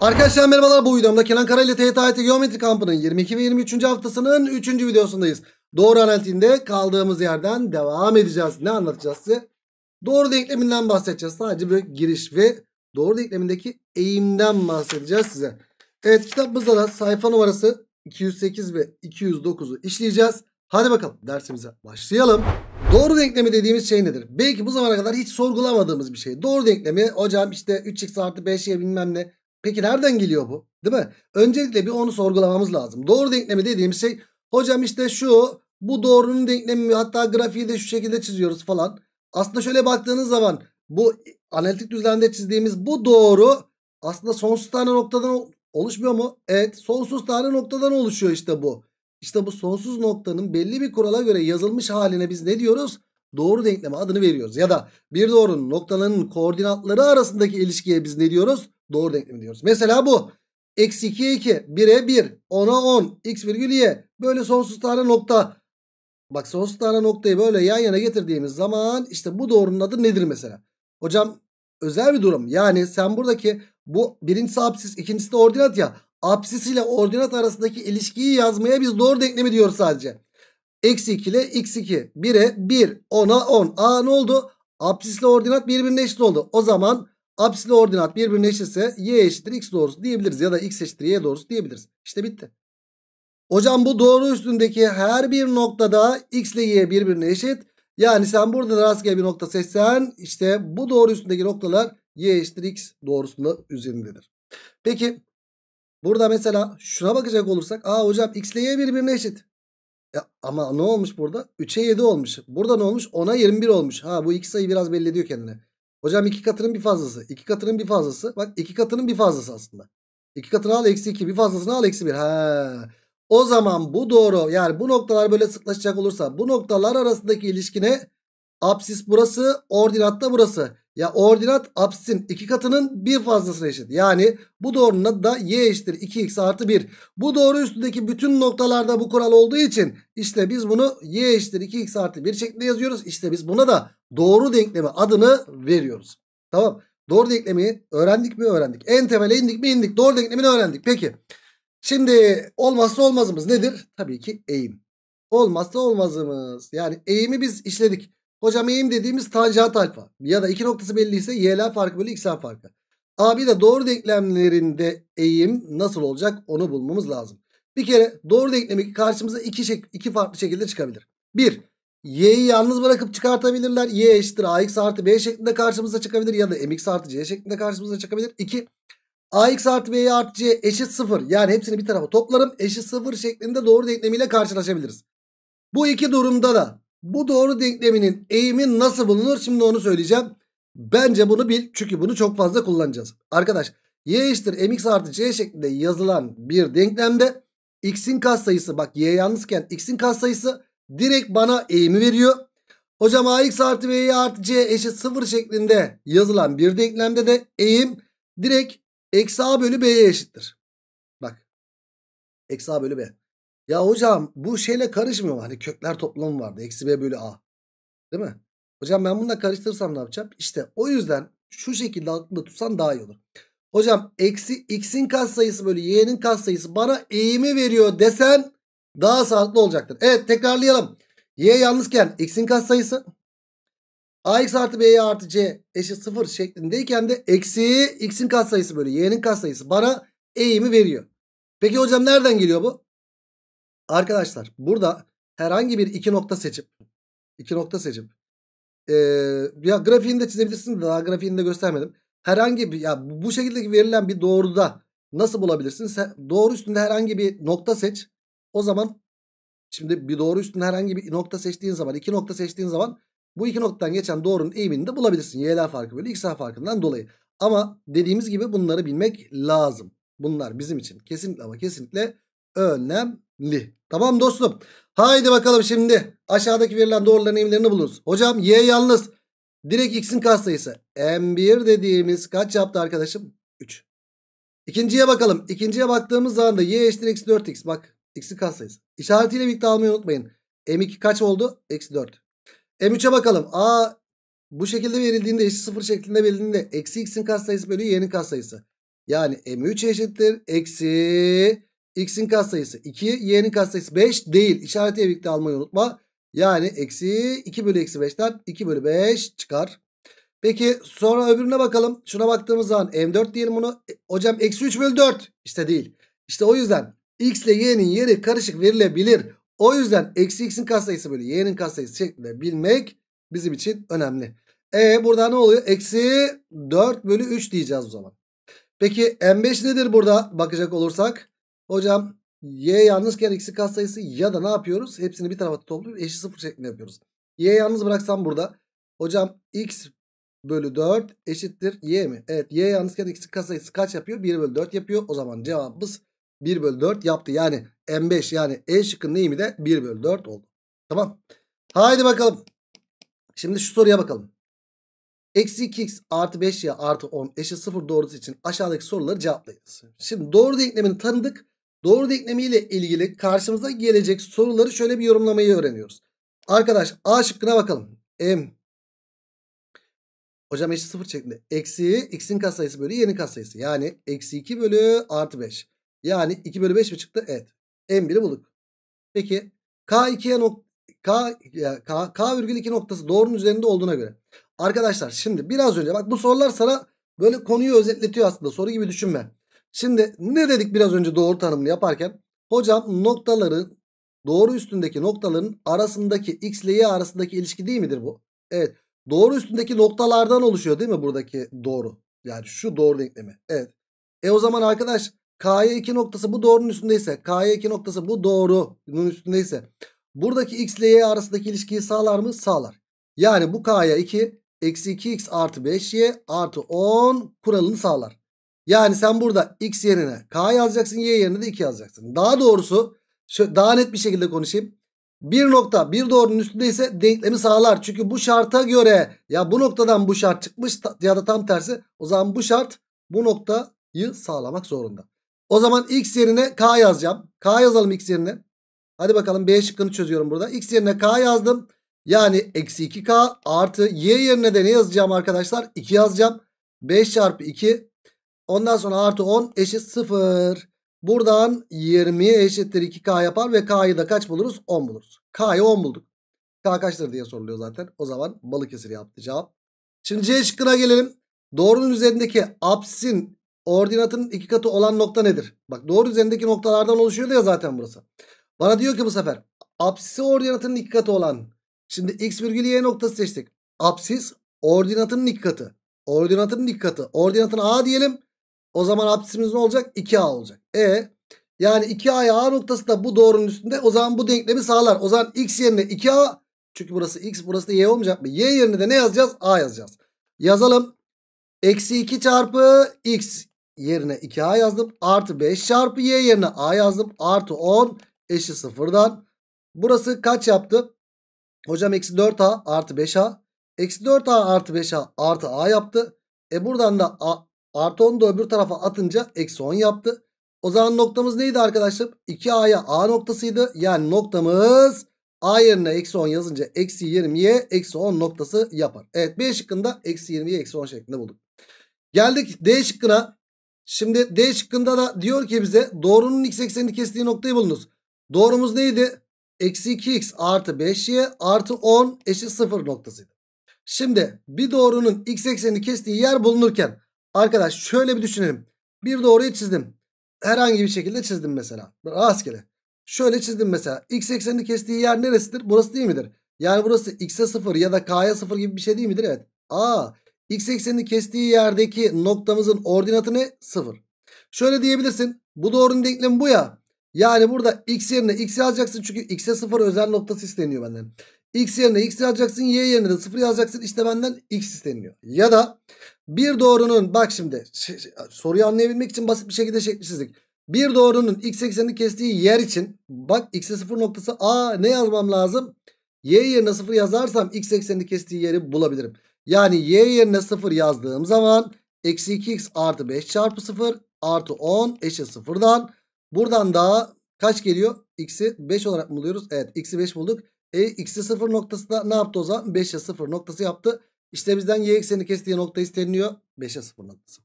Arkadaşlar merhabalar bu videomda Kenan Karay ile TYT Geometri Kampı'nın 22 ve 23. haftasının 3. videosundayız. Doğru analitinde kaldığımız yerden devam edeceğiz. Ne anlatacağız size? Doğru denkleminden bahsedeceğiz. Sadece bir giriş ve doğru denklemindeki eğimden bahsedeceğiz size. Evet kitabımızda da sayfa numarası 208 ve 209'u işleyeceğiz. Hadi bakalım dersimize başlayalım. Doğru denklemi dediğimiz şey nedir? Belki bu zamana kadar hiç sorgulamadığımız bir şey. Doğru denklemi hocam işte 3x artı 5'ye bilmem ne Peki nereden geliyor bu? Değil mi? Öncelikle bir onu sorgulamamız lazım. Doğru denklemi dediğim şey hocam işte şu bu doğrunun denklemi hatta grafiği de şu şekilde çiziyoruz falan. Aslında şöyle baktığınız zaman bu analitik düzlemde çizdiğimiz bu doğru aslında sonsuz tane noktadan oluşmuyor mu? Evet sonsuz tane noktadan oluşuyor işte bu. İşte bu sonsuz noktanın belli bir kurala göre yazılmış haline biz ne diyoruz? Doğru denkleme adını veriyoruz. Ya da bir doğrunun noktalarının koordinatları arasındaki ilişkiye biz ne diyoruz? Doğru denklemi diyoruz. Mesela bu. Eksi 2'ye 2. 1'e 1. 10'a 10. X virgül Y. Böyle sonsuz tane nokta. Bak sonsuz tane noktayı böyle yan yana getirdiğimiz zaman işte bu doğrunun adı nedir mesela? Hocam özel bir durum. Yani sen buradaki bu birincisi apsis ikincisi de ordinat ya. Apsis ile ordinat arasındaki ilişkiyi yazmaya biz doğru denklemi diyoruz sadece. Eksi 2 ile x2 1'e 1 10'a 10. Aa ne oldu? Apsis ile ordinat birbirine eşit oldu. O zaman Apsisli ordinat birbirine eşitse y eşittir x doğrusu diyebiliriz. Ya da x eşittir y doğrusu diyebiliriz. İşte bitti. Hocam bu doğru üstündeki her bir noktada x ile y birbirine eşit. Yani sen burada rastgele bir nokta seçsen işte bu doğru üstündeki noktalar y eşittir x doğrusunda üzerindedir. Peki burada mesela şuna bakacak olursak. Aa hocam x ile y birbirine eşit. Ya, ama ne olmuş burada? 3'e 7 olmuş. Burada ne olmuş? 10'a 21 olmuş. Ha bu iki sayı biraz belli ediyor kendine. Hocam iki katının bir fazlası. iki katının bir fazlası. Bak iki katının bir fazlası aslında. İki katını al eksi iki, Bir fazlasını al eksi bir. Ha. O zaman bu doğru. Yani bu noktalar böyle sıklaşacak olursa bu noktalar arasındaki ilişkine absis burası ordinat da burası. Ya ordinat absisin iki katının bir fazlasına eşit. Yani bu doğrunun adı da y eşittir 2x artı 1. Bu doğru üstündeki bütün noktalarda bu kural olduğu için işte biz bunu y eşittir 2x artı 1 şeklinde yazıyoruz. İşte biz buna da doğru denkleme adını veriyoruz. Tamam. Doğru denklemi öğrendik mi öğrendik. En temele indik mi indik. Doğru denklemini öğrendik. Peki. Şimdi olmazsa olmazımız nedir? Tabii ki eğim. Olmazsa olmazımız. Yani eğimi biz işledik. Hocam eğim dediğimiz tanjant alfa. Ya da iki noktası belliyse YL farkı bölü XL farkı. Abi de doğru denklemlerinde eğim nasıl olacak onu bulmamız lazım. Bir kere doğru denklemi karşımıza iki, şek iki farklı şekilde çıkabilir. Bir, Y'yi yalnız bırakıp çıkartabilirler. Y eşittir AX artı B şeklinde karşımıza çıkabilir. Ya da MX artı C şeklinde karşımıza çıkabilir. 2. AX artı B artı C eşit 0. Yani hepsini bir tarafa toplarım. Eşit 0 şeklinde doğru denklemiyle karşılaşabiliriz. Bu iki durumda da bu doğru denkleminin eğimi nasıl bulunur? Şimdi onu söyleyeceğim. Bence bunu bil. Çünkü bunu çok fazla kullanacağız. Arkadaş y eşittir mx artı c şeklinde yazılan bir denklemde x'in katsayısı bak y yalnızken x'in katsayısı direkt bana eğimi veriyor. Hocam ax artı b artı c eşit 0 şeklinde yazılan bir denklemde de eğim direkt eksi a bölü b'ye eşittir. Bak eksi a bölü b. Ya hocam bu şeyle karışmıyor mu? Hani kökler toplamı vardı. Eksi b bölü a. Değil mi? Hocam ben bununla karıştırsam ne yapacağım? İşte o yüzden şu şekilde aklımda tutsan daha iyi olur. Hocam eksi x'in katsayısı bölü y'nin katsayısı bana eğimi veriyor desen daha sağlıklı olacaktır. Evet tekrarlayalım. Y yalnızken x'in katsayısı ax artı b artı c eşit 0 şeklindeyken de eksi x'in katsayısı böyle y'nin katsayısı bana eğimi veriyor. Peki hocam nereden geliyor bu? Arkadaşlar burada herhangi bir iki nokta seçip iki nokta seçip ee, ya grafiğini de çizebilirsiniz daha grafiğini de göstermedim. Herhangi bir ya bu şekilde verilen bir doğruda nasıl bulabilirsiniz? Doğru üstünde herhangi bir nokta seç. O zaman şimdi bir doğru üstünde herhangi bir nokta seçtiğin zaman iki nokta seçtiğin zaman bu iki noktadan geçen doğrunun eğimini de bulabilirsin. Y'ler farkı böyle, x'ler farkından dolayı. Ama dediğimiz gibi bunları bilmek lazım. Bunlar bizim için kesinlikle ama kesinlikle önemli. Tamam dostum. Haydi bakalım şimdi aşağıdaki verilen doğruların eğimlerini buluruz. Hocam y yalnız direkt x'in katsayısı m1 dediğimiz kaç yaptı arkadaşım? 3. İkinciye bakalım. İkinciye baktığımız zaman da y eşittir eksi 4x. Bak X'i katsayısı. İşaretiyle birlikte almayı unutmayın. M2 kaç oldu? Eksi 4. M3'e bakalım. A bu şekilde verildiğinde eşit sıfır şeklinde verildiğinde eksi x'in katsayısı bölü y'nin katsayısı. Yani m3 eşittir. Eksi x'in katsayısı 2 y'nin katsayısı 5 değil. İşareti birlikte almayı unutma. Yani eksi 2 bölü eksi 5'ten 2 bölü 5 çıkar. Peki sonra öbürüne bakalım. Şuna baktığımız zaman m4 diyelim bunu. E, hocam eksi 3 bölü 4. İşte değil. İşte o yüzden X ile y'nin yeri karışık verilebilir. O yüzden eksi x'in katsayısı bölü y'nin katsayısı şeklinde bilmek bizim için önemli. E burada ne oluyor? Eksi 4 bölü 3 diyeceğiz o zaman. Peki m5 nedir burada bakacak olursak? Hocam y yalnızken x'in katsayısı ya da ne yapıyoruz? Hepsini bir tarafa topluyoruz, eşit sıfır şeklinde yapıyoruz. Y yalnız bıraksam burada. Hocam x bölü 4 eşittir y mi? Evet y yalnızken x'in katsayısı kaç yapıyor? 1 bölü 4 yapıyor. O zaman cevabımız 1 bölü 4 yaptı. Yani M5 yani E şıkkının eğimi de 1 bölü 4 oldu. Tamam. Haydi bakalım. Şimdi şu soruya bakalım. Eksi 2x artı 5 ya artı 10 eşit 0 doğrusu için aşağıdaki soruları cevaplayınız. Şimdi doğru denklemini tanıdık. Doğru denklemiyle ilgili karşımıza gelecek soruları şöyle bir yorumlamayı öğreniyoruz. Arkadaş A şıkkına bakalım. M Hocam eşit 0 şeklinde. Eksi x'in katsayısı bölü y'nin katsayısı. Yani eksi 2 bölü artı 5. Yani 2 bölü 5 mi çıktı? Evet. M1'i bulduk. Peki K2'ye nok K, K, K virgül 2 noktası doğrunun üzerinde olduğuna göre. Arkadaşlar şimdi biraz önce bak bu sorular sana böyle konuyu özetletiyor aslında soru gibi düşünme. Şimdi ne dedik biraz önce doğru tanımını yaparken? Hocam noktaları doğru üstündeki noktaların arasındaki x ile y arasındaki ilişki değil midir bu? Evet. Doğru üstündeki noktalardan oluşuyor değil mi buradaki doğru? Yani şu doğru denklemi. Evet. E o zaman arkadaş K'ya 2 noktası bu doğrunun üstündeyse. K'ya 2 noktası bu doğrunun üstündeyse. Buradaki x ile y arasındaki ilişkiyi sağlar mı? Sağlar. Yani bu K'ya 2 eksi 2x artı 5y artı 10 kuralını sağlar. Yani sen burada x yerine k yazacaksın y yerine de 2 yazacaksın. Daha doğrusu daha net bir şekilde konuşayım. Bir nokta bir doğrunun üstündeyse denklemi sağlar. Çünkü bu şarta göre ya bu noktadan bu şart çıkmış ya da tam tersi o zaman bu şart bu noktayı sağlamak zorunda. O zaman x yerine k yazacağım. K yazalım x yerine. Hadi bakalım B şıkkını çözüyorum burada. X yerine k yazdım. Yani eksi 2k artı y yerine de ne yazacağım arkadaşlar? 2 yazacağım. 5 çarpı 2. Ondan sonra artı 10 eşit 0. Buradan 20'ye eşittir 2k yapar ve k'yı da kaç buluruz? 10 buluruz. K'yı 10 bulduk. K kaçtır diye soruluyor zaten. O zaman Balıkesir yaptı cevap. Şimdi C şıkkına gelelim. Doğrunun üzerindeki absin Ordinatın iki katı olan nokta nedir? Bak doğru üzerindeki noktalardan oluşuyordu ya zaten burası. Bana diyor ki bu sefer apsisi ordinatının iki katı olan. Şimdi x virgül y noktası seçtik. Apsis ordinatının iki katı. Ordinatının iki katı. Ordinatın a diyelim. O zaman apsisimiz ne olacak? 2a olacak. E yani 2a'ya a noktası da bu doğrunun üstünde. O zaman bu denklemi sağlar. O zaman x yerine 2a. Çünkü burası x burası da y olmayacak mı? Y yerine de ne yazacağız? A yazacağız. Yazalım. Eksi 2 çarpı x yerine 2A yazdım. Artı 5 çarpı Y yerine A yazdım. Artı 10 eşi sıfırdan. Burası kaç yaptı? Hocam eksi 4A artı 5A. Eksi 4A artı 5A artı A yaptı. E buradan da A, artı 10'u da öbür tarafa atınca eksi 10 yaptı. O zaman noktamız neydi arkadaşlar? 2A'ya A noktasıydı. Yani noktamız A yerine eksi 10 yazınca eksi 20'ye eksi 10 noktası yapar. Evet B şıkkında eksi 20'ye eksi 10 şeklinde bulduk. Geldik D şıkkına. Şimdi D şıkkında da diyor ki bize doğrunun x eksenini kestiği noktayı bulunuz. Doğrumuz neydi? Eksi 2x artı 5y artı 10 eşit 0 noktasıydı. Şimdi bir doğrunun x eksenini kestiği yer bulunurken arkadaş şöyle bir düşünelim. Bir doğruyu çizdim. Herhangi bir şekilde çizdim mesela. Rastgele. Şöyle çizdim mesela. X eksenini kestiği yer neresidir? Burası değil midir? Yani burası x'e 0 ya da k'ya 0 gibi bir şey değil midir? Evet. Aa X eksenini kestiği yerdeki noktamızın ordinatını ne? 0. Şöyle diyebilirsin. Bu doğrunun denklemi bu ya. Yani burada x yerine x yazacaksın. Çünkü x'e 0 özel noktası isteniyor benden. X yerine x yazacaksın. Y yerine de 0 yazacaksın. İşte benden x isteniyor. Ya da bir doğrunun bak şimdi şey, şey, soruyu anlayabilmek için basit bir şekilde şekli Bir doğrunun x eksenini kestiği yer için bak x'e 0 noktası a ne yazmam lazım? Y yerine 0 yazarsam x eksenini kestiği yeri bulabilirim. Yani y yerine 0 yazdığım zaman eksi 2x artı 5 çarpı 0 artı 10 eşit 0'dan. Buradan da kaç geliyor? X'i 5 olarak buluyoruz? Evet x'i 5 bulduk. E, x'i 0 noktası da ne yaptı o zaman? 5'e 0 noktası yaptı. İşte bizden y ekseni kestiği nokta isteniliyor. 5'e 0 noktası.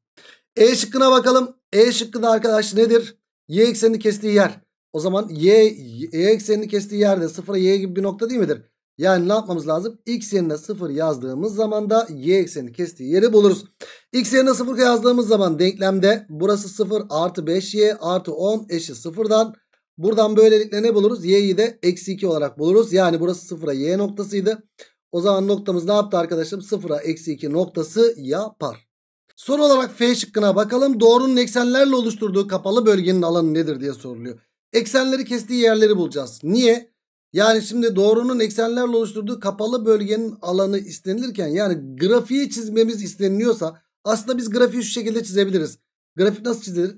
E şıkkına bakalım. E şıkkı da arkadaş nedir? Y eksenini kestiği yer. O zaman y, y eksenini kestiği yerde sıfıra y gibi bir nokta değil midir? Yani ne yapmamız lazım? X yerine 0 yazdığımız zaman da y ekseni kestiği yeri buluruz. X yerine 0 yazdığımız zaman denklemde burası 0 artı 5y artı 10 eşi 0'dan. Buradan böylelikle ne buluruz? y'yi de eksi 2 olarak buluruz. Yani burası 0'a y noktasıydı. O zaman noktamız ne yaptı arkadaşım? 0'a eksi 2 noktası yapar. Son olarak F şıkkına bakalım. Doğrunun eksenlerle oluşturduğu kapalı bölgenin alanı nedir diye soruluyor. Eksenleri kestiği yerleri bulacağız. Niye? Yani şimdi doğrunun eksenlerle oluşturduğu kapalı bölgenin alanı istenilirken yani grafiği çizmemiz isteniliyorsa aslında biz grafiği şu şekilde çizebiliriz. Grafik nasıl çizilir?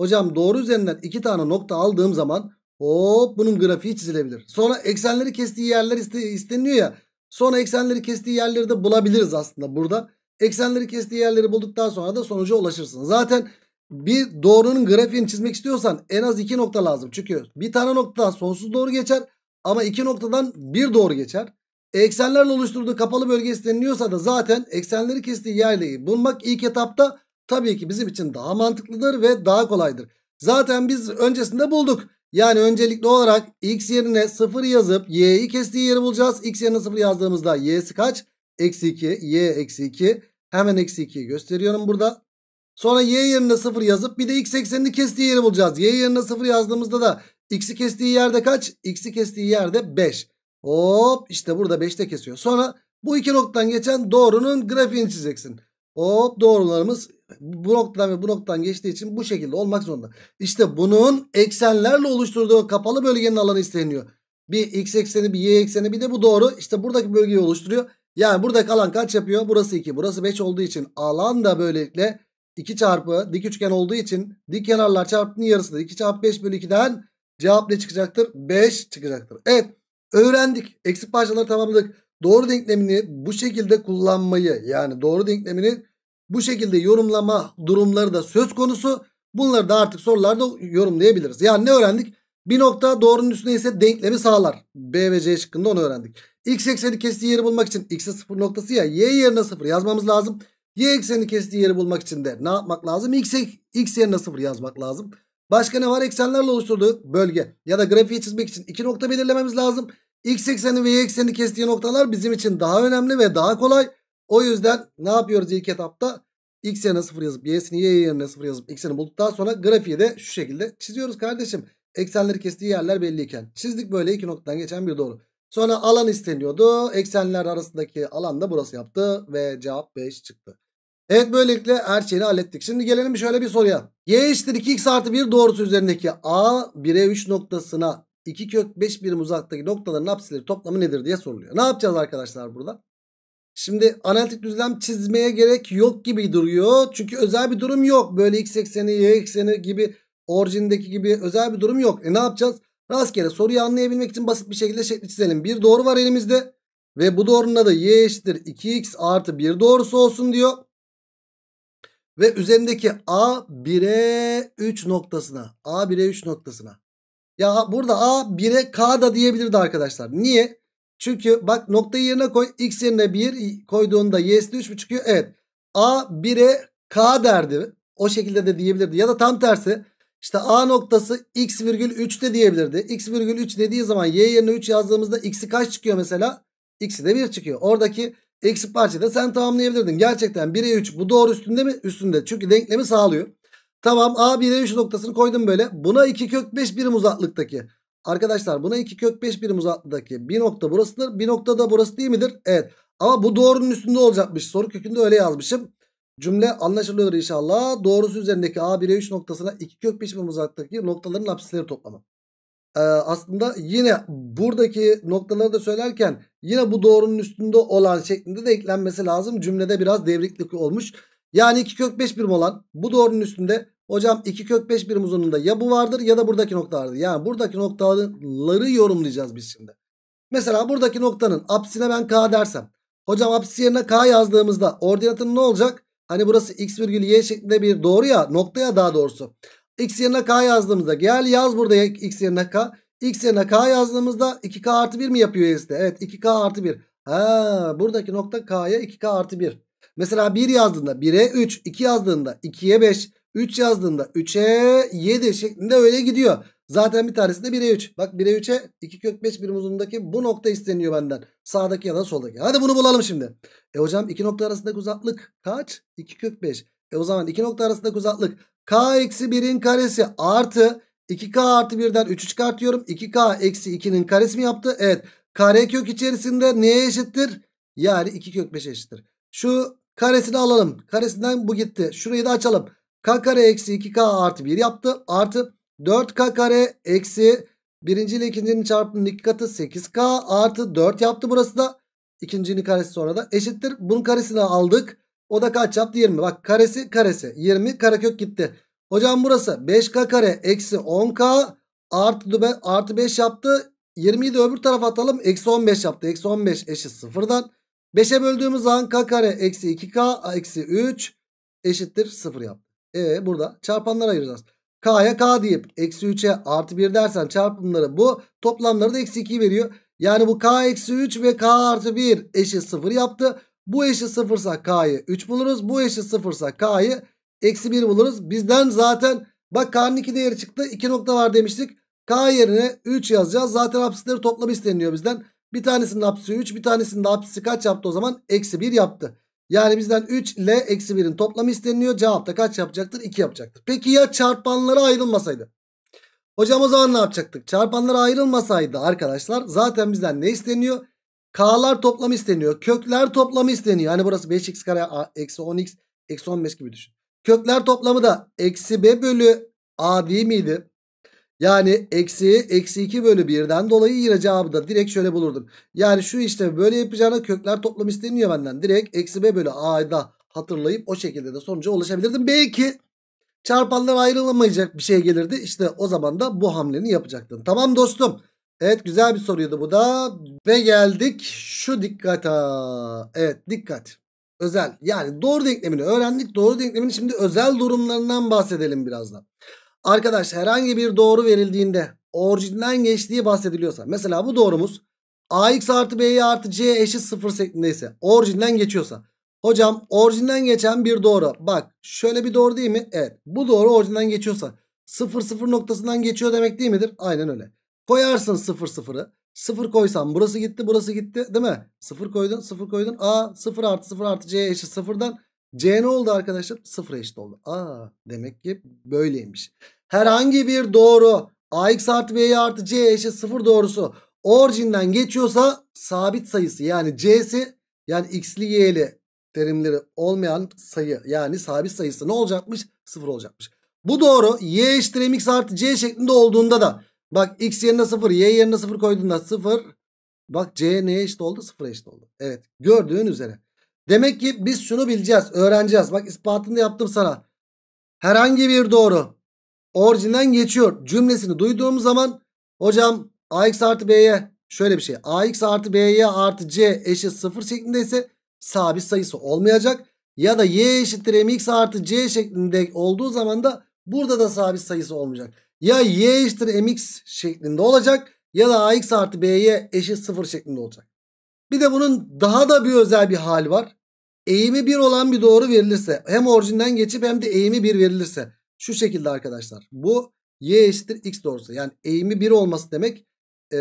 Hocam doğru üzerinden iki tane nokta aldığım zaman hop bunun grafiği çizilebilir. Sonra eksenleri kestiği yerler iste, isteniliyor ya. Sonra eksenleri kestiği yerleri de bulabiliriz aslında burada. Eksenleri kestiği yerleri bulduktan sonra da sonuca ulaşırsın. Zaten bir doğrunun grafiğini çizmek istiyorsan en az iki nokta lazım. Çünkü bir tane nokta sonsuz doğru geçer. Ama iki noktadan bir doğru geçer. Eksenlerle oluşturduğu kapalı bölge isteniliyorsa da zaten eksenleri kestiği yaylayı bulmak ilk etapta tabii ki bizim için daha mantıklıdır ve daha kolaydır. Zaten biz öncesinde bulduk. Yani öncelikli olarak x yerine 0 yazıp y'yi kestiği yeri bulacağız. x yerine 0 yazdığımızda y'si kaç? Eksi 2. y eksi 2. Hemen eksi 2'yi gösteriyorum burada. Sonra y yerine 0 yazıp bir de x eksenini kestiği yeri bulacağız. y yerine 0 yazdığımızda da X'i kestiği yerde kaç? X'i kestiği yerde 5. Hop işte burada 5'te kesiyor. Sonra bu iki noktadan geçen doğrunun grafiğini çizeceksin. Hop doğrularımız bu noktadan ve bu noktadan geçtiği için bu şekilde olmak zorunda. İşte bunun eksenlerle oluşturduğu kapalı bölgenin alanı isteniyor. Bir x ekseni bir y ekseni bir de bu doğru işte buradaki bölgeyi oluşturuyor. Yani buradaki alan kaç yapıyor? Burası 2 burası 5 olduğu için alan da böylelikle 2 çarpı dik üçgen olduğu için dik kenarlar çarpının yarısıdır. 2 çarpı 5 bölü 2'den Cevap ne çıkacaktır? 5 çıkacaktır. Evet öğrendik. Eksik parçaları tamamladık. Doğru denklemini bu şekilde kullanmayı yani doğru denklemini bu şekilde yorumlama durumları da söz konusu. Bunları da artık sorularda yorumlayabiliriz. Yani ne öğrendik? Bir nokta doğrunun üstüne ise denklemi sağlar. B ve C şıkkında onu öğrendik. X ekseni kestiği yeri bulmak için x'e 0 noktası ya y yerine 0 yazmamız lazım. Y ekseni kestiği yeri bulmak için de ne yapmak lazım? X, x yerine 0 yazmak lazım. Başka ne var? Eksenlerle oluşturduğu bölge ya da grafiği çizmek için iki nokta belirlememiz lazım. X ekseni ve Y ekseni kestiği noktalar bizim için daha önemli ve daha kolay. O yüzden ne yapıyoruz ilk etapta? X yerine 0 yazıp Y'sini Y yerine 0 yazıp X'ini bulduktan sonra grafiği de şu şekilde çiziyoruz kardeşim. Eksenleri kestiği yerler belliyken. Çizdik böyle iki noktadan geçen bir doğru. Sonra alan isteniyordu. Eksenler arasındaki alan da burası yaptı ve cevap 5 çıktı. Evet böylelikle her şeyini hallettik. Şimdi gelelim şöyle bir soruya. Y eşittir 2x artı 1 doğrusu üzerindeki A 1'e 3 noktasına 2 kök 5 birim uzaktaki noktaların apsileri toplamı nedir diye soruluyor. Ne yapacağız arkadaşlar burada? Şimdi analitik düzlem çizmeye gerek yok gibi duruyor. Çünkü özel bir durum yok. Böyle x ekseni, y ekseni gibi orijindeki gibi özel bir durum yok. E ne yapacağız? Rastgele soruyu anlayabilmek için basit bir şekilde şekli çizelim. Bir doğru var elimizde. Ve bu doğrunun adı y eşittir 2x artı 1 doğrusu olsun diyor. Ve üzerindeki A 1'e 3 noktasına. A 1'e 3 noktasına. Ya burada A 1'e K da diyebilirdi arkadaşlar. Niye? Çünkü bak noktayı yerine koy. X yerine 1 koyduğunda Y'si 3 mü çıkıyor? Evet. A 1'e K derdi. O şekilde de diyebilirdi. Ya da tam tersi. İşte A noktası x virgül 3 de diyebilirdi. X virgül 3 dediği zaman y yerine 3 yazdığımızda x'i kaç çıkıyor mesela? X'i de 1 çıkıyor. Oradaki Eksi parçayı da sen tamamlayabilirdin. Gerçekten 1'e 3 bu doğru üstünde mi? Üstünde. Çünkü denklemi sağlıyor. Tamam A 1'e 3 noktasını koydum böyle. Buna 2 kök 5 birim uzaklıktaki. Arkadaşlar buna 2 kök 5 birim uzaklıktaki. Bir nokta burasıdır. Bir nokta da burası değil midir? Evet. Ama bu doğrunun üstünde olacakmış. Soru kökünde öyle yazmışım. Cümle anlaşılıyordur inşallah. Doğrusu üzerindeki A 1'e 3 noktasına 2 kök 5 birim uzaklıktaki noktaların lapsisleri toplamı. Ee, aslında yine buradaki noktaları da söylerken Yine bu doğrunun üstünde olan şeklinde de eklenmesi lazım. Cümlede biraz devriklik olmuş. Yani 2 kök 5 birim olan bu doğrunun üstünde hocam 2 kök 5 birim uzunluğunda ya bu vardır ya da buradaki nokta vardır. Yani buradaki noktaları yorumlayacağız biz şimdi. Mesela buradaki noktanın apsisine ben k dersem. Hocam apsis yerine k yazdığımızda ordinatın ne olacak? Hani burası x virgül y şeklinde bir doğru ya noktaya daha doğrusu. x yerine k yazdığımızda gel yaz burada x yerine k. X yerine K yazdığımızda 2K artı 1 mi yapıyor Y'si Evet 2K artı 1. Ha, buradaki nokta K'ya 2K artı 1. Mesela 1 yazdığında 1'e 3, 2 yazdığında 2'ye 5, 3 yazdığında 3'e 7 şeklinde öyle gidiyor. Zaten bir tanesinde 1'e 3. Bak 1'e 3'e 2 kök 5 birim uzunluğundaki bu nokta isteniyor benden. Sağdaki ya da soldaki. Hadi bunu bulalım şimdi. E hocam iki nokta arasındaki uzaklık kaç? 2 kök 5. E o zaman iki nokta arasındaki uzaklık k eksi 1'in karesi artı 2k artı 1'den 3'ü çıkartıyorum. 2k eksi 2'nin karesi mi yaptı? Evet. Kare kök içerisinde neye eşittir? Yani 2 kök 5 eşittir. Şu karesini alalım. Karesinden bu gitti. Şurayı da açalım. k kare eksi 2k artı 1 yaptı. Artı 4k kare eksi birinci ile ikincinin çarpımının iki katı 8k artı 4 yaptı burası da. ikincinin karesi sonra da eşittir. Bunun karesini aldık. O da kaç yaptı? 20. Bak karesi karesi. 20 karekök gitti. Hocam burası 5k kare eksi 10k artı, artı 5 yaptı. 20'yi de öbür tarafa atalım. Eksi 15 yaptı. Eksi 15 eşit sıfırdan. 5'e böldüğümüz zaman k kare eksi 2k eksi 3 eşittir 0 yaptı. E burada çarpanlara ayıracağız. K'ya K deyip eksi 3'e artı 1 dersen çarpımları bu. Toplamları da eksi 2 veriyor. Yani bu K eksi 3 ve K artı 1 eşit 0 yaptı. Bu eşit 0 ise K'yı 3 buluruz. Bu eşit 0 ise K'yı Eksi 1 buluruz. Bizden zaten bak K'nın 2 değeri çıktı. 2 nokta var demiştik. K yerine 3 yazacağız. Zaten apsisleri toplamı isteniyor bizden. Bir tanesinin apsisi 3 bir tanesinin de apsisi kaç yaptı o zaman? Eksi 1 yaptı. Yani bizden 3 ile eksi 1'in toplamı isteniyor. Cevapta kaç yapacaktır? 2 yapacaktır. Peki ya çarpanlara ayrılmasaydı? Hocam o zaman ne yapacaktık? Çarpanlara ayrılmasaydı arkadaşlar zaten bizden ne isteniyor? K'lar toplamı isteniyor. Kökler toplamı isteniyor. Yani burası 5x kare eksi 10x eksi 15 gibi düşün. Kökler toplamı da eksi b bölü a değil miydi? Yani eksi eksi 2 bölü 1'den dolayı yine cevabı da direkt şöyle bulurdum. Yani şu işte böyle yapacağına kökler toplamı isteniyor benden. Direkt eksi b bölü da hatırlayıp o şekilde de sonuca ulaşabilirdim. Belki çarpanlar ayrılamayacak bir şey gelirdi. İşte o zaman da bu hamleni yapacaktın. Tamam dostum. Evet güzel bir soruydu bu da. Ve geldik şu dikkata. Evet dikkat özel. Yani doğru denklemini öğrendik. Doğru denklemini şimdi özel durumlarından bahsedelim birazdan. Arkadaş herhangi bir doğru verildiğinde orijinden geçtiği bahsediliyorsa. Mesela bu doğrumuz ax artı b'ye artı c eşit sıfır şeklindeyse orijinden geçiyorsa. Hocam orijinden geçen bir doğru. Bak şöyle bir doğru değil mi? Evet bu doğru orijinden geçiyorsa. Sıfır sıfır noktasından geçiyor demek değil midir? Aynen öyle. Koyarsın sıfır sıfırı. Sıfır koysam burası gitti burası gitti değil mi? Sıfır koydun sıfır koydun. A sıfır artı sıfır artı C eşit sıfırdan. C ne oldu arkadaşlar? Sıfır eşit oldu. A demek ki böyleymiş. Herhangi bir doğru AX artı B'ye artı C eşit sıfır doğrusu orijinden geçiyorsa sabit sayısı yani C'si yani X'li Y'li terimleri olmayan sayı yani sabit sayısı ne olacakmış? Sıfır olacakmış. Bu doğru y eşittir mx artı c şeklinde olduğunda da Bak x yerine 0 y yerine 0 koyduğunda 0. Bak c neye eşit oldu? 0'a eşit oldu. Evet gördüğün üzere. Demek ki biz şunu bileceğiz öğreneceğiz. Bak ispatını yaptım sana. Herhangi bir doğru orijinden geçiyor cümlesini duyduğum zaman hocam ax artı b'ye şöyle bir şey ax artı b'ye artı c eşit 0 şeklinde ise sabit sayısı olmayacak. Ya da y eşittir mx artı c şeklinde olduğu zaman da burada da sabit sayısı olmayacak ya y eşittir mx şeklinde olacak ya da ax artı b'ye eşit sıfır şeklinde olacak. Bir de bunun daha da bir özel bir hal var. Eğimi 1 olan bir doğru verilirse hem orijinden geçip hem de eğimi 1 verilirse. Şu şekilde arkadaşlar bu y eşittir x doğrusu yani eğimi 1 olması demek. E,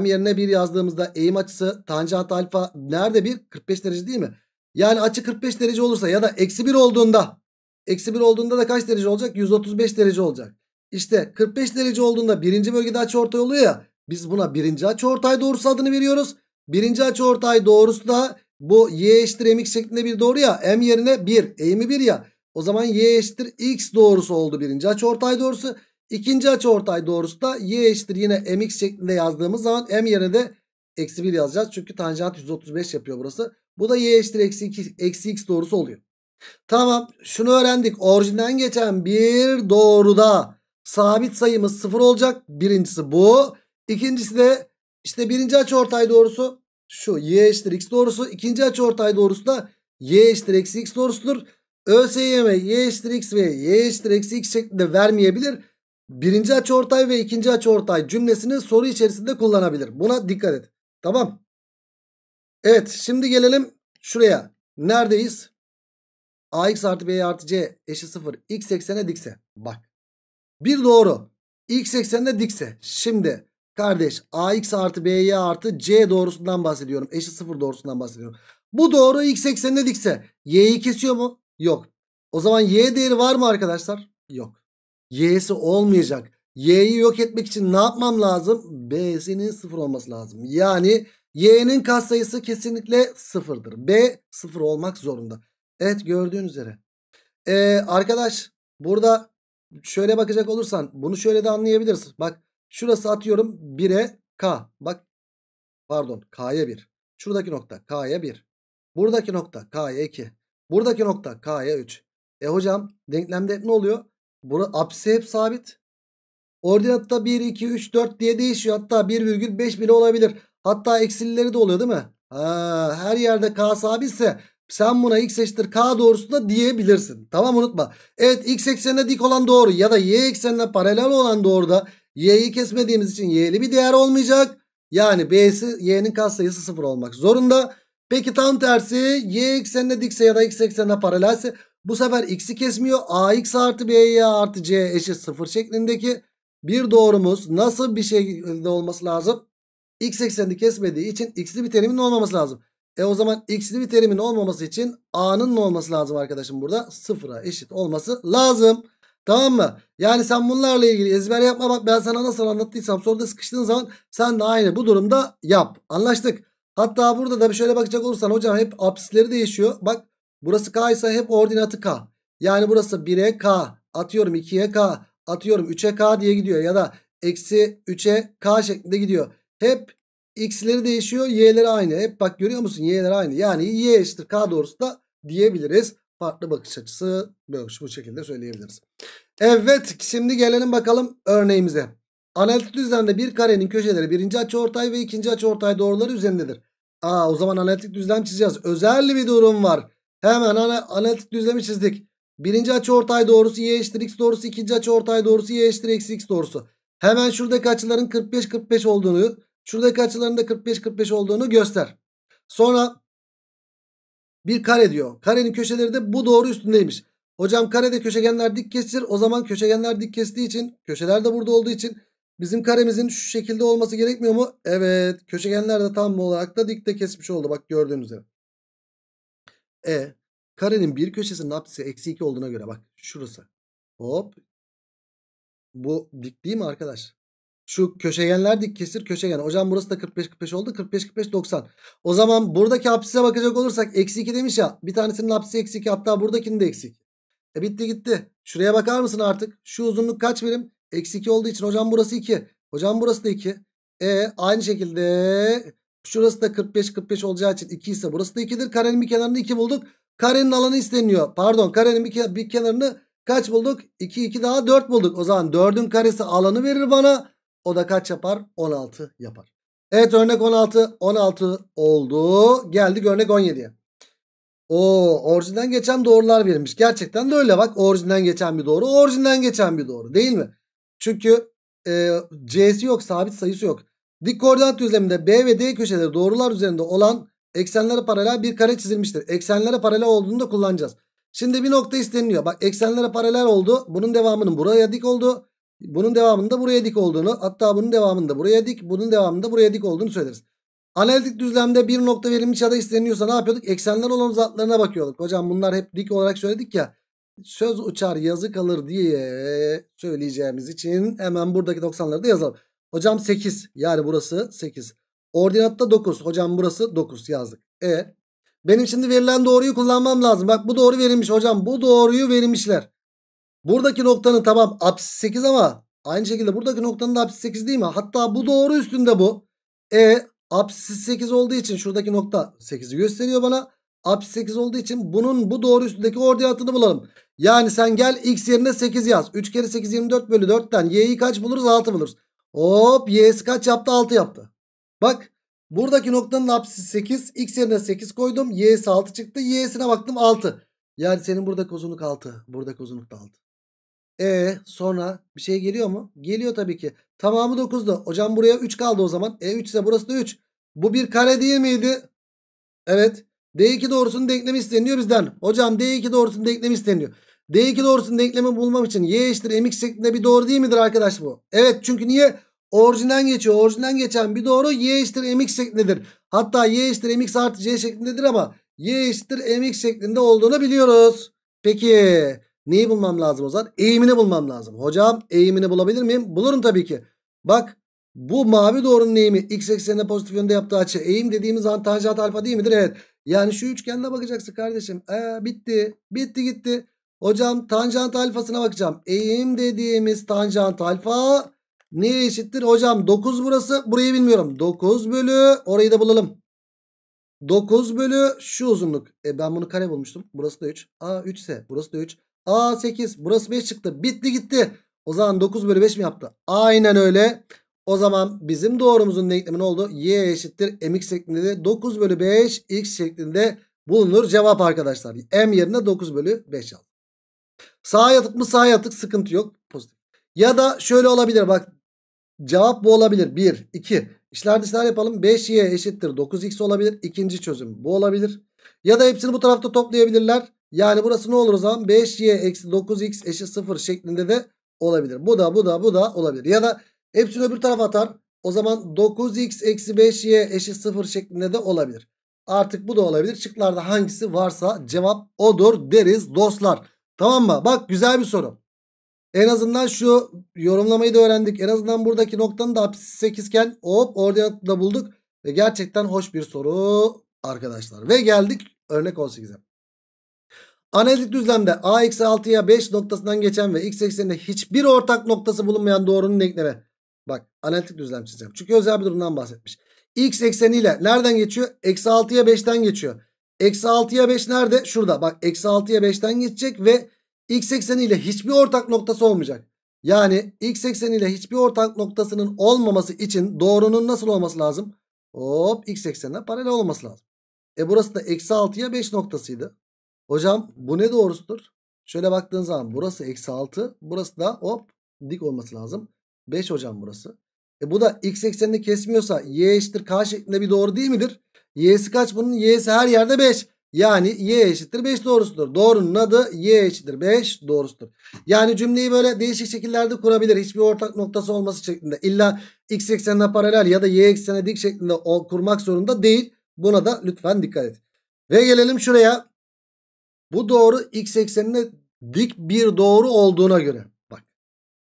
m yerine 1 yazdığımızda eğim açısı tanjant alfa nerede 1? 45 derece değil mi? Yani açı 45 derece olursa ya da eksi 1 olduğunda eksi 1 olduğunda da kaç derece olacak? 135 derece olacak. İşte 45 derece olduğunda birinci bölgede açı ortay oluyor ya. Biz buna birinci açı ortay doğrusu adını veriyoruz. Birinci açı ortay doğrusu da bu y eşittir mx şeklinde bir doğru ya. M yerine 1 eğimi 1 ya. O zaman y eşittir x doğrusu oldu birinci açı ortay doğrusu. İkinci açı ortay doğrusu da y eşittir yine mx şeklinde yazdığımız zaman m yerine de eksi 1 yazacağız. Çünkü tanjant 135 yapıyor burası. Bu da y eşittir eksi, 2, eksi x doğrusu oluyor. Tamam şunu öğrendik. Orijinden geçen bir doğruda Sabit sayımız 0 olacak. Birincisi bu. İkincisi de işte birinci açı ortay doğrusu şu y eşittir x doğrusu. İkinci açı ortay doğrusu da y eşittir eksi x doğrusudur. ÖSYM y eşittir x ve y eşittir eksi x şeklinde vermeyebilir. Birinci açı ortay ve ikinci açı ortay cümlesini soru içerisinde kullanabilir. Buna dikkat et. Tamam. Evet şimdi gelelim şuraya. Neredeyiz? ax artı b artı c eşit 0 x eksene dikse. Bak bir doğru. X eksende dikse. Şimdi kardeş AX artı BY artı C doğrusundan bahsediyorum. Eşit sıfır doğrusundan bahsediyorum. Bu doğru X eksenine dikse Y'yi kesiyor mu? Yok. O zaman Y değeri var mı arkadaşlar? Yok. Y'si olmayacak. Y'yi yok etmek için ne yapmam lazım? B'sinin sıfır olması lazım. Yani Y'nin katsayısı kesinlikle sıfırdır. B sıfır olmak zorunda. Evet gördüğün üzere. Ee, arkadaş burada şöyle bakacak olursan bunu şöyle de anlayabiliriz. Bak şurası atıyorum 1'e K. Bak pardon K'ya 1. Şuradaki nokta K'ya 1. Buradaki nokta K'ya 2. Buradaki nokta K'ya 3. E hocam denklemde hep ne oluyor? Bura, apsi hep sabit. Ordinatta 1, 2, 3, 4 diye değişiyor. Hatta 1,5 bile olabilir. Hatta eksilileri de oluyor değil mi? Ha, her yerde K sabitse sen buna x eşittir k doğrusunda diyebilirsin. Tamam unutma. Evet x eksenine dik olan doğru ya da y eksenine paralel olan doğru da y'yi kesmediğimiz için y'li bir değer olmayacak. Yani b'si y'nin katsayısı sıfır olmak zorunda. Peki tam tersi y eksenine dikse ya da x eksenine paralelse bu sefer x'i kesmiyor. ax artı b'ye artı c eşit sıfır şeklindeki bir doğrumuz nasıl bir şekilde olması lazım? x eksenini kesmediği için x'li bir terimin olmaması lazım. E o zaman x'li bir terimin olmaması için a'nın ne olması lazım arkadaşım burada? Sıfıra eşit olması lazım. Tamam mı? Yani sen bunlarla ilgili ezber yapma bak ben sana nasıl anlattıysam soruda sıkıştığın zaman sen de aynı bu durumda yap. Anlaştık. Hatta burada da bir şöyle bakacak olursan hocam hep apsisleri değişiyor. Bak burası k ise hep ordinatı k. Yani burası 1'e k atıyorum 2'ye k atıyorum 3'e k diye gidiyor ya da eksi 3'e k şeklinde gidiyor. Hep X'leri değişiyor. Y'leri aynı. Hep bak görüyor musun? Y'ler aynı. Yani Y eşittir K doğrusu da diyebiliriz. Farklı bakış açısı böyle bu şekilde söyleyebiliriz. Evet şimdi gelelim bakalım örneğimize. Analitik düzlemde bir karenin köşeleri birinci açıortay ve ikinci açıortay doğruları üzerindedir. Aa o zaman analitik düzlem çizeceğiz. Özel bir durum var. Hemen ana, analitik düzlemi çizdik. Birinci açıortay doğrusu y eşittir x doğrusu. ikinci açıortay doğrusu y eşittir eksi x doğrusu. Hemen şuradaki açıların 45-45 olduğunu Şuradaki açılarında 45-45 olduğunu göster. Sonra bir kare diyor. Karenin köşeleri de bu doğru üstündeymiş. Hocam karede köşegenler dik kesir. O zaman köşegenler dik kestiği için köşeler de burada olduğu için bizim karemizin şu şekilde olması gerekmiyor mu? Evet köşegenler de tam olarak da dikte kesmiş oldu. Bak gördüğünüz üzere. E karenin bir köşesinin apsisi eksi 2 olduğuna göre bak şurası. Hop. Bu dik değil mi arkadaş? Şu köşegenler dik kesir köşegen. Hocam burası da 45-45 oldu. 45-45-90. O zaman buradaki apsise bakacak olursak eksi 2 demiş ya. Bir tanesinin apsisi eksi 2 hatta buradakinin de eksi 2. E bitti gitti. Şuraya bakar mısın artık? Şu uzunluk kaç birim? Eksi 2 olduğu için hocam burası 2. Hocam burası da 2. E aynı şekilde şurası da 45-45 olacağı için 2 ise burası da 2'dir. Karenin bir kenarını 2 bulduk. Karenin alanı isteniyor. Pardon karenin bir, ke bir kenarını kaç bulduk? 2 2 daha 4 bulduk. O zaman 4'ün karesi alanı verir bana. O da kaç yapar? 16 yapar. Evet örnek 16. 16 oldu. Geldik örnek 17'ye. O orijinden geçen doğrular verilmiş. Gerçekten de öyle bak. Orijinden geçen bir doğru. Orijinden geçen bir doğru değil mi? Çünkü e, c'si yok. Sabit sayısı yok. Dik koordinat düzleminde B ve D köşeleri doğrular üzerinde olan eksenlere paralel bir kare çizilmiştir. Eksenlere paralel olduğunu da kullanacağız. Şimdi bir nokta isteniliyor. Bak eksenlere paralel oldu. Bunun devamının buraya dik oldu. Bunun devamında buraya dik olduğunu hatta bunun devamında buraya dik bunun devamında buraya dik olduğunu söyleriz. Analitik düzlemde bir nokta verilmiş ya da isteniyorsa ne yapıyorduk? Eksenler olan uzaklarına bakıyorduk. Hocam bunlar hep dik olarak söyledik ya. Söz uçar yazı kalır diye söyleyeceğimiz için hemen buradaki 90'ları da yazalım. Hocam 8 yani burası 8. Ordinatta 9 hocam burası 9 yazdık. E benim şimdi verilen doğruyu kullanmam lazım. Bak bu doğru verilmiş hocam bu doğruyu verilmişler. Buradaki noktanın tamam apsisi 8 ama aynı şekilde buradaki noktanın da apsisi 8 değil mi? Hatta bu doğru üstünde bu. E apsisi 8 olduğu için şuradaki nokta 8'i gösteriyor bana. Apsis 8 olduğu için bunun bu doğru üstündeki ordinatını bulalım. Yani sen gel x yerine 8 yaz. 3 kere 8 24 bölü 4'ten y'yi kaç buluruz? 6 buluruz. Hop y'si kaç yaptı? 6 yaptı. Bak buradaki noktanın apsisi 8. X yerine 8 koydum. Y'si 6 çıktı. Y'sine baktım 6. Yani senin buradaki uzunluk 6. Buradaki uzunluk da 6. E sonra bir şey geliyor mu? Geliyor tabii ki. Tamamı 9'du. Hocam buraya 3 kaldı o zaman. E 3 ise burası da 3. Bu bir kare değil miydi? Evet. D2 doğrusunun denklemi isteniyor bizden. Hocam D2 doğrusunun denklemi isteniyor. D2 doğrusunun denklemi bulmam için y eşittir mx şeklinde bir doğru değil midir arkadaş bu? Evet çünkü niye? Orijinden geçiyor. Orijinden geçen bir doğru y eşittir mx şeklindedir. Hatta y eşittir mx artı c şeklindedir ama y eşittir mx şeklinde olduğunu biliyoruz. Peki Neyi bulmam lazım o zaman? Eğimini bulmam lazım. Hocam eğimini bulabilir miyim? Bulurum tabii ki. Bak bu mavi doğrunun eğimi x eksenine pozitif yönde yaptığı açı eğim dediğimiz an tanjant alfa değil midir? Evet. Yani şu üçgenle bakacaksın kardeşim. Ee, bitti. Bitti gitti. Hocam tanjant alfasına bakacağım. Eğim dediğimiz tanjant alfa neye eşittir? Hocam 9 burası. Burayı bilmiyorum. 9 bölü orayı da bulalım. 9 bölü şu uzunluk. E ben bunu kare bulmuştum. Burası da 3. Aa 3 ise burası da 3. A 8. Burası 5 çıktı. Bitti gitti. O zaman 9 bölü 5 mi yaptı? Aynen öyle. O zaman bizim doğrumuzun denklemi ne oldu? Y eşittir mx şeklinde de 9 bölü 5 x şeklinde bulunur cevap arkadaşlar. M yerine 9 bölü 5 al. Sağa yatık mı sağa yatık sıkıntı yok. Pozitif. Ya da şöyle olabilir bak. Cevap bu olabilir. 1, 2. İşler dışlar yapalım. 5y eşittir 9x olabilir. İkinci çözüm bu olabilir. Ya da hepsini bu tarafta toplayabilirler. Yani burası ne olur o zaman? 5y eksi 9x eşit 0 şeklinde de olabilir. Bu da bu da bu da olabilir. Ya da hepsini öbür tarafa atar. O zaman 9x eksi 5y eşit 0 şeklinde de olabilir. Artık bu da olabilir. Çıklarda hangisi varsa cevap odur deriz dostlar. Tamam mı? Bak güzel bir soru. En azından şu yorumlamayı da öğrendik. En azından buradaki noktanın da apsisi 8 iken hop ordinatı da bulduk. Ve gerçekten hoş bir soru arkadaşlar. Ve geldik örnek 18'e. Analitik düzlemde a eksi 6'ya 5 noktasından geçen ve x ekseninde hiçbir ortak noktası bulunmayan doğrunun denklemi. Bak analitik düzlem çizeceğim. Çünkü özel bir durumdan bahsetmiş. X ekseniyle nereden geçiyor? Eksi 6'ya 5'ten geçiyor. Eksi 6'ya 5 nerede? Şurada. Bak eksi 6'ya 5'ten geçecek ve x ekseniyle hiçbir ortak noktası olmayacak. Yani x ekseniyle hiçbir ortak noktasının olmaması için doğrunun nasıl olması lazım? Hop x eksenine paralel olması lazım. E burası da eksi 6'ya 5 noktasıydı. Hocam bu ne doğrusudur? Şöyle baktığın zaman burası eksi 6. Burası da hop dik olması lazım. 5 hocam burası. E bu da x eksenini kesmiyorsa y eşittir k şeklinde bir doğru değil midir? y'si kaç bunun? y'si her yerde 5. Yani y eşittir 5 doğrusudur. Doğrunun adı y eşittir 5 doğrusudur. Yani cümleyi böyle değişik şekillerde kurabilir. Hiçbir ortak noktası olması şeklinde. İlla x eksenine paralel ya da y eksenine dik şeklinde kurmak zorunda değil. Buna da lütfen dikkat et. Ve gelelim şuraya. Bu doğru x eksenine dik bir doğru olduğuna göre. Bak.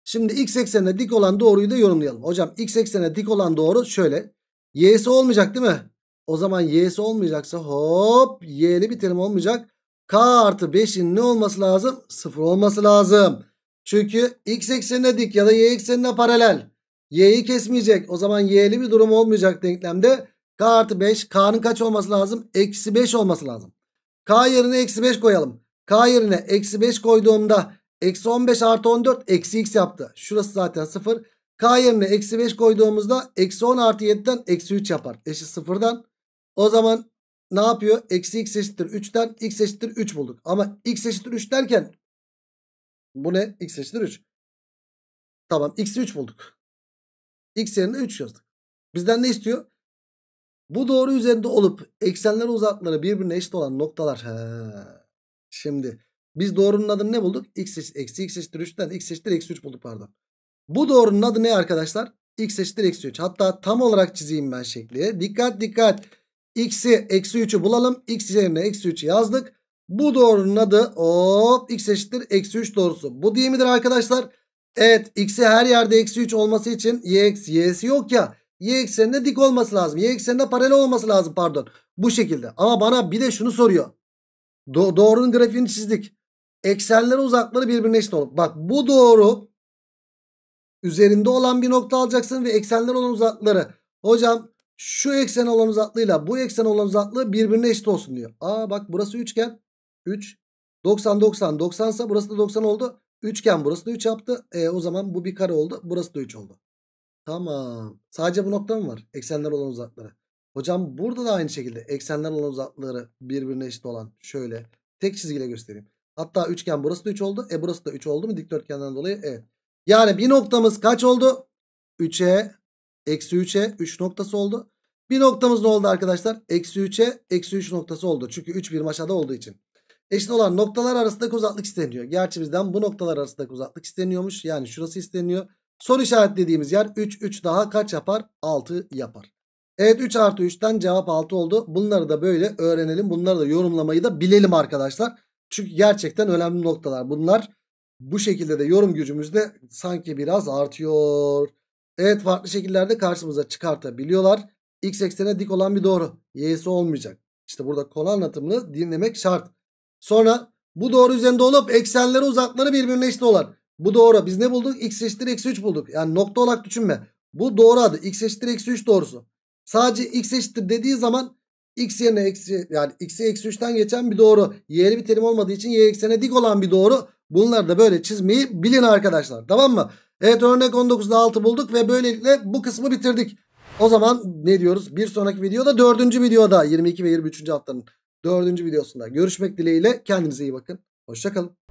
Şimdi x eksenine dik olan doğruyu da yorumlayalım. Hocam x eksenine dik olan doğru şöyle. Y'si olmayacak değil mi? O zaman y'si olmayacaksa hop y'li bir terim olmayacak. K artı 5'in ne olması lazım? 0 olması lazım. Çünkü x eksenine dik ya da y eksenine paralel. Y'yi kesmeyecek. O zaman y'li bir durum olmayacak denklemde. K artı 5. K'nın kaç olması lazım? Eksi 5 olması lazım. K yerine eksi 5 koyalım. K yerine eksi 5 koyduğumda eksi 15 artı 14 eksi x yaptı. Şurası zaten 0. K yerine eksi 5 koyduğumuzda eksi 10 artı 7'den eksi 3 yapar. Eşit 0'dan. O zaman ne yapıyor? Eksi x eşittir 3'ten x eşittir 3 bulduk. Ama x eşittir 3 derken bu ne? x eşittir 3. Tamam x'i 3 bulduk. x yerine 3 yazdık. Bizden ne istiyor? Bu doğru üzerinde olup eksenler uzakları birbirine eşit olan noktalar. He. Şimdi biz doğrunun adını ne bulduk? X eksi x eşittir 3'ten x eşittir eksi 3 bulduk pardon. Bu doğrunun adı ne arkadaşlar? X eşittir eksi 3. Hatta tam olarak çizeyim ben şekli. Dikkat dikkat. X'i eksi 3'ü bulalım. X yerine eksi 3'ü yazdık. Bu doğrunun adı hop x eşittir eksi 3 doğrusu. Bu değil midir arkadaşlar? Evet x'i her yerde eksi 3 olması için y, y'si yok ya. Y eksenine dik olması lazım. Y eksenine paralel olması lazım pardon. Bu şekilde. Ama bana bir de şunu soruyor. Do doğrunun grafiğini çizdik. Eksenler uzakları birbirine eşit olur. Bak bu doğru üzerinde olan bir nokta alacaksın ve eksenler olan uzakları. Hocam şu eksen olan uzaklığıyla bu eksen olan uzaklığı birbirine eşit olsun diyor. Aa bak burası üçgen. 3. 90 90 90 ise burası da 90 oldu. Üçgen burası da 3 yaptı. E, o zaman bu bir kare oldu. Burası da 3 oldu. Tamam. Sadece bu nokta mı var? Eksenler olan uzakları. Hocam burada da aynı şekilde eksenler olan uzakları birbirine eşit olan şöyle tek çizgiyle göstereyim. Hatta üçgen burası da 3 oldu. E burası da 3 oldu mu? Dikdörtgenden dolayı e Yani bir noktamız kaç oldu? 3'e eksi 3'e 3 noktası oldu. Bir noktamız ne oldu arkadaşlar? Eksi 3'e eksi 3 noktası oldu. Çünkü 3 bir maşada olduğu için. Eşit olan noktalar arasındaki uzaklık isteniyor. Gerçi bizden bu noktalar arasındaki uzaklık isteniyormuş. Yani şurası isteniyor. Soru işaretlediğimiz yer 3 3 daha kaç yapar? 6 yapar. Evet 3 artı 3'ten cevap 6 oldu. Bunları da böyle öğrenelim. Bunları da yorumlamayı da bilelim arkadaşlar. Çünkü gerçekten önemli noktalar bunlar. Bu şekilde de yorum gücümüzde sanki biraz artıyor. Evet farklı şekillerde karşımıza çıkartabiliyorlar. X eksene dik olan bir doğru. Y'si olmayacak. İşte burada konu anlatımını dinlemek şart. Sonra bu doğru üzerinde olup eksenleri uzakları birbirine eşit olan bu doğru. Biz ne bulduk? X eşittir eksi 3 bulduk. Yani nokta olarak düşünme. Bu doğru adı. X eşittir eksi 3 doğrusu. Sadece x eşittir dediği zaman x yerine eksi yani x'e eksi 3'ten geçen bir doğru. Y'li bir terim olmadığı için y eksene dik olan bir doğru. Bunları da böyle çizmeyi bilin arkadaşlar. Tamam mı? Evet örnek 19'da 6 bulduk ve böylelikle bu kısmı bitirdik. O zaman ne diyoruz? Bir sonraki videoda dördüncü videoda 22 ve 23. haftanın dördüncü videosunda görüşmek dileğiyle. Kendinize iyi bakın. Hoşçakalın.